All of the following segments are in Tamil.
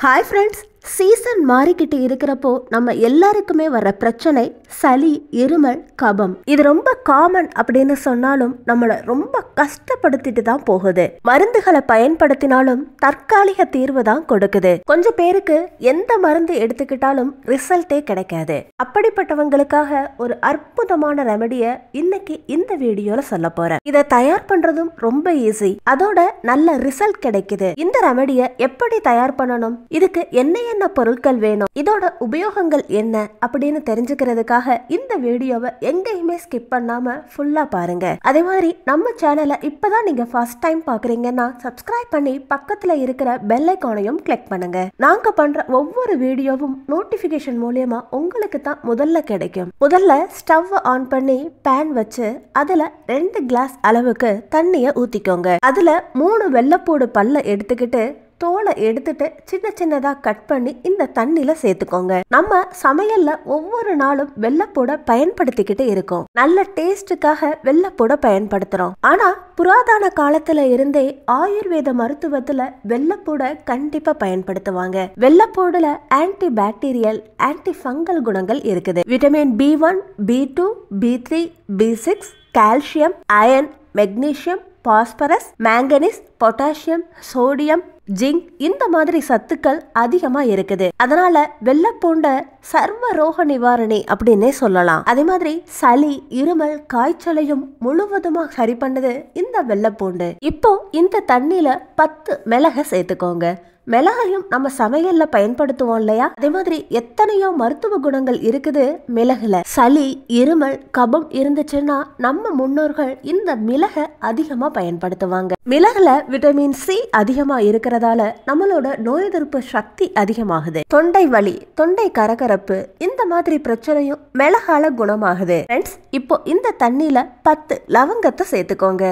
Hi friends, சீசன் மாறிக்கிட்டு இருக்கிறப்போ நம்ம எல்லாருக்குமே வர பிரச்சனை சளி இருமல் கபம் இது ரொம்ப காமன் அப்படின்னு சொன்னாலும் நம்மளை ரொம்ப கஷ்டப்படுத்திட்டு தான் போகுது மருந்துகளை பயன்படுத்தினாலும் தற்காலிக தீர்வு தான் கொடுக்குது கொஞ்சம் பேருக்கு எந்த மருந்து எடுத்துக்கிட்டாலும் ரிசல்ட்டே கிடைக்காது அப்படிப்பட்டவங்களுக்காக ஒரு அற்புதமான ரெமடிய இன்னைக்கு இந்த வீடியோல சொல்ல போறேன் இதை தயார் பண்றதும் ரொம்ப ஈஸி அதோட நல்ல ரிசல்ட் கிடைக்குது இந்த ரெமடிய எப்படி தயார் பண்ணணும் இதுக்கு என்ன என்னென்ன பொருட்கள் வேணும் இதோட உபயோகங்கள் என்ன அப்படின்னு தெரிஞ்சுக்கிறதுக்காக இந்த வீடியோவை எங்கேயுமே ஸ்கிப் பண்ணாம ஃபுல்லா பாருங்க அதே மாதிரி நம்ம சேனலை இப்பதான் நீங்க ஃபர்ஸ்ட் டைம் பாக்குறீங்கன்னா சப்ஸ்கிரைப் பண்ணி பக்கத்துல இருக்கிற பெல் ஐக்கானையும் கிளிக் பண்ணுங்க நாங்க பண்ற ஒவ்வொரு வீடியோவும் நோட்டிபிகேஷன் மூலியமா உங்களுக்கு தான் முதல்ல கிடைக்கும் முதல்ல ஸ்டவ் ஆன் பண்ணி பேன் வச்சு அதுல ரெண்டு கிளாஸ் அளவுக்கு தண்ணியை ஊத்திக்கோங்க அதுல மூணு வெள்ளப்பூடு பல்ல எடுத்துக்கிட்டு தோலை எடுத்துட்டு சின்ன சின்னதாக கட் பண்ணி இந்த தண்ணியில் சேர்த்துக்கோங்க நம்ம சமையலில் ஒவ்வொரு நாளும் வெள்ளப்பூடை பயன்படுத்திக்கிட்டு இருக்கோம் நல்ல டேஸ்ட்டுக்காக வெள்ளப்பூடை பயன்படுத்துகிறோம் ஆனால் புராதான காலத்தில் இருந்தே ஆயுர்வேத மருத்துவத்தில் வெள்ளப்பூடை கண்டிப்பாக பயன்படுத்துவாங்க வெள்ளப்பூடில் ஆன்டி பாக்டீரியல் ஆன்டி ஃபங்கல் குணங்கள் இருக்குது vitamin B one B two B three B six calcium iron magnesium phosphorus manganese potassium sodium zinc இந்த மாதிரி சத்துக்கள் அதிகமா இருக்குது அதனால வெள்ளப்பூண்ட சர்வ ரோக நிவாரணி அப்படின்னே சொல்லலாம் அதே மாதிரி சளி இருமல் காய்ச்சலையும் முழுவதுமா சரி பண்ணது இந்த வெள்ளப்பூண்டு இப்போ இந்த தண்ணியில பத்து மிளக சேர்த்துக்கோங்க மிளகையும் நம்ம சமையல்ல பயன்படுத்துவோம் இல்லையா அதே மாதிரி எத்தனையோ மருத்துவ குணங்கள் இருக்குது மிளகுல சளி இருமல் கபம் இருந்துச்சுன்னா நம்ம முன்னோர்கள் இந்த மிளகை அதிகமா பயன்படுத்துவாங்க மிளகுல விட்டமின் சி அதிகமா இருக்கிறதால நம்மளோட நோய் எதிர்ப்பு சக்தி அதிகமாகுது தொண்டை வலி தொண்டை கரகரப்பு இந்த மாதிரி பிரச்சனையும் மிளகால குணமாகுது ஃப்ரெண்ட்ஸ் இப்போ இந்த தண்ணியில பத்து லவங்கத்தை சேர்த்துக்கோங்க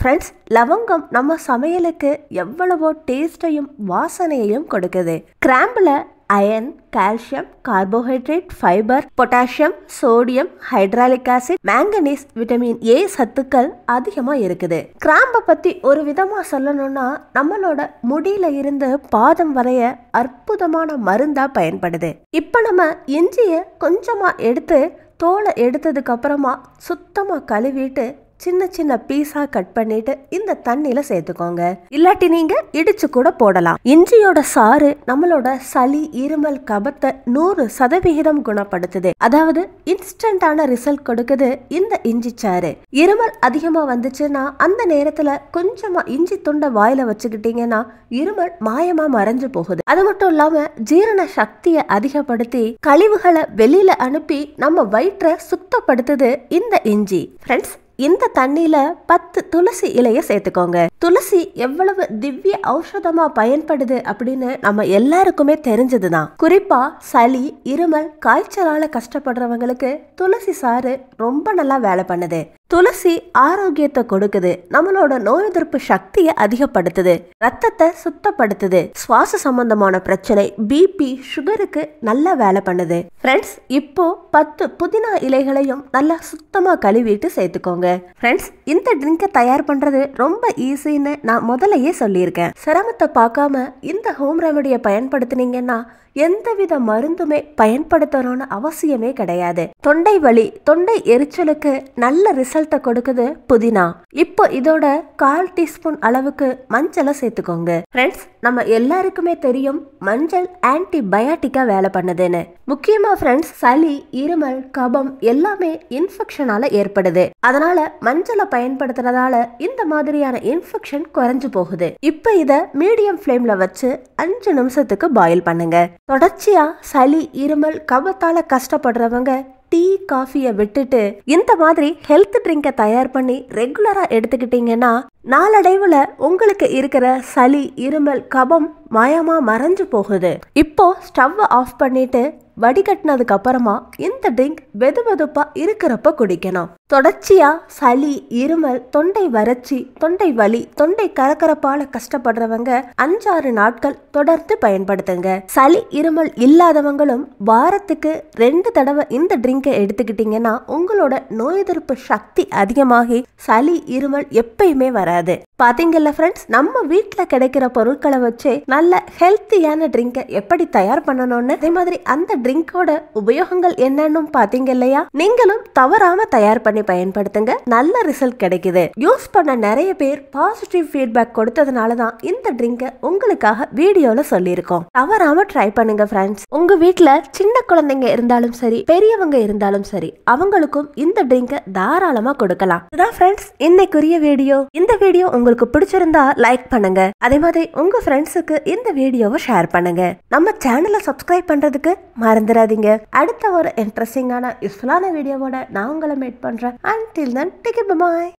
ஃப்ரெண்ட்ஸ் லவங்கம் நம்ம சமையலுக்கு எவ்வளவோ டேஸ்டையும் வாச வாசனையையும் கொடுக்குது கிராம்பில் iron calcium carbohydrate fibre potassium sodium hydraulic acid manganese vitamin A சத்துக்கள் அதிகமாக இருக்குது கிராம்பை பற்றி ஒரு விதமாக சொல்லணும்னா நம்மளோட முடியில இருந்து பாதம் வரைய அற்புதமான மருந்தாக பயன்படுது இப்போ நம்ம இஞ்சியை கொஞ்சமாக எடுத்து தோலை எடுத்ததுக்கு அப்புறமா சுத்தமாக கழுவிட்டு சின்ன சின்ன பீஸா கட் பண்ணிட்டு இந்த தண்ணியில சேர்த்துக்கோங்க இல்லாட்டி நீங்க இடிச்சு கூட போடலாம் இஞ்சியோட சாறு நம்மளோட சளி இருமல் கபத்தை நூறு சதவிகிதம் குணப்படுத்துது அதாவது இன்ஸ்டன்டான ரிசல்ட் கொடுக்குது இந்த இஞ்சி சாறு இருமல் அதிகமா வந்துச்சுன்னா அந்த நேரத்துல கொஞ்சமா இஞ்சி துண்டை வாயில வச்சுக்கிட்டீங்கன்னா இருமல் மாயமா மறைஞ்சு போகுது அது மட்டும் இல்லாம ஜீரண சக்தியை அதிகப்படுத்தி கழிவுகளை வெளியில அனுப்பி நம்ம வயிற்றை சுத்தப்படுத்துது இந்த இஞ்சி ஃப்ரெண்ட்ஸ் இந்த தண்ணியில பத்து துளசி இலைய சேர்த்துக்கோங்க துளசி எவ்வளவு திவ்ய ஔஷதமா பயன்படுது அப்படின்னு நம்ம எல்லாருக்குமே தெரிஞ்சதுதான் குறிப்பா சளி இருமல் காய்ச்சலால கஷ்டப்படுறவங்களுக்கு துளசி சாறு ரொம்ப நல்லா வேலை பண்ணுது துளசி ஆரோக்கியத்தை கொடுக்குது நம்மளோட நோய் எதிர்ப்பு சக்தியை அதிகப்படுத்துது ரத்தத்தை சுத்தப்படுத்துது சுவாச சம்பந்தமான பிரச்சனை பிபி சுகருக்கு நல்லா வேலை பண்ணுது ஃப்ரெண்ட்ஸ் இப்போ பத்து புதினா இலைகளையும் நல்லா சுத்தமா கழுவிட்டு சேர்த்துக்கோங்க ஃப்ரெண்ட்ஸ் இந்த ட்ரிங்கை தயார் பண்றது ரொம்ப ஈஸின்னு நான் முதலையே சொல்லியிருக்கேன் சிரமத்தை பார்க்காம இந்த ஹோம் ரெமடியை பயன்படுத்தினீங்கன்னா எந்தவித மருந்துமே பயன்படுத்தணும்னு அவசியமே கிடையாது தொண்டை வலி தொண்டை எரிச்சலுக்கு நல்ல ரிசல்ட்டை கொடுக்குது புதினா இப்போ இதோட கால் டீஸ்பூன் அளவுக்கு மஞ்சளை சேர்த்துக்கோங்க ஃப்ரெண்ட்ஸ் நம்ம எல்லாருக்குமே தெரியும் மஞ்சள் ஆன்டிபயாட்டிக்கா வேலை பண்ணுதுன்னு முக்கியமா ஃப்ரெண்ட்ஸ் சளி இருமல் கபம் எல்லாமே இன்ஃபெக்ஷனால ஏற்படுது அதனால மஞ்சளை பயன்படுத்துறதால இந்த மாதிரியான இன்ஃபெக்ஷன் குறைஞ்சு போகுது இப்போ இதை மீடியம் ஃப்ளேம்ல வச்சு அஞ்சு நிமிஷத்துக்கு பாயில் பண்ணுங்க தொடர்ச்சியாக சளி இருமல் கபத்தால் கஷ்டப்படுறவங்க டீ காஃபியை விட்டுட்டு இந்த மாதிரி ஹெல்த் ட்ரிங்கை தயார் பண்ணி ரெகுலராக எடுத்துக்கிட்டிங்கன்னா நாளடைவில் உங்களுக்கு இருக்கிற சளி இருமல் கபம் மயமாக மறைஞ்சு போகுது இப்போ ஸ்டவ்வை ஆஃப் பண்ணிட்டு வடிகட்டினதுக்கு அப்புறமா இந்த ட்ரிங்க் வெது வெதுப்பாக இருக்கிறப்ப குடிக்கணும் தொடர்ச்சியாக சளி இருமல் தொண்டை வறட்சி தொண்டை வலி தொண்டை கரக்கரப்பால கஷ்டப்படுறவங்க அஞ்சாறு நாட்கள் தொடர்ந்து பயன்படுத்துங்க சளி இருமல் இல்லாதவங்களும் வாரத்துக்கு ரெண்டு தடவை இந்த ட்ரிங்க் ட்ரிங்கை எடுத்துக்கிட்டீங்கன்னா உங்களோட நோய் எதிர்ப்பு சக்தி அதிகமாகி சளி இருமல் எப்பயுமே வராது பார்த்தீங்கல்ல ஃப்ரெண்ட்ஸ் நம்ம வீட்டில் கிடைக்கிற பொருட்களை வச்சு நல்ல ஹெல்த்தியான ட்ரிங்கை எப்படி தயார் பண்ணணும்னு அதே மாதிரி அந்த ட்ரிங்கோட உபயோகங்கள் என்னன்னு பார்த்தீங்க இல்லையா நீங்களும் தவறாம தயார் பண்ணி பயன்படுத்துங்க நல்ல ரிசல்ட் கிடைக்குது யூஸ் பண்ண நிறைய பேர் பாசிட்டிவ் ஃபீட்பேக் கொடுத்ததுனால தான் இந்த ட்ரிங்கை உங்களுக்காக வீடியோல சொல்லியிருக்கோம் தவறாம ட்ரை பண்ணுங்க ஃப்ரெண்ட்ஸ் உங்க வீட்டில் சின்ன குழந்தைங்க இருந்தாலும் சரி பெரியவங்க இருந்தாலும் சரி அவங்களுக்கும் இந்த ட்ரிங்கை தாராளமா கொடுக்கலாம் இதுதான் ஃப்ரெண்ட்ஸ் இன்னைக்குரிய வீடியோ இந்த வீடியோ உங்க உங்களுக்கு பிடிச்சிருந்தா லைக் பண்ணுங்க அதே மாதிரி உங்க ஃப்ரெண்ட்ஸுக்கு இந்த வீடியோவை ஷேர் பண்ணுங்க நம்ம சேனலை சப்ஸ்கிரைப் பண்றதுக்கு மறந்துடாதீங்க அடுத்த ஒரு இன்ட்ரெஸ்டிங்கான யூஸ்ஃபுல்லான வீடியோவோட நான் உங்களை மீட் பண்றேன் and till than ticket bye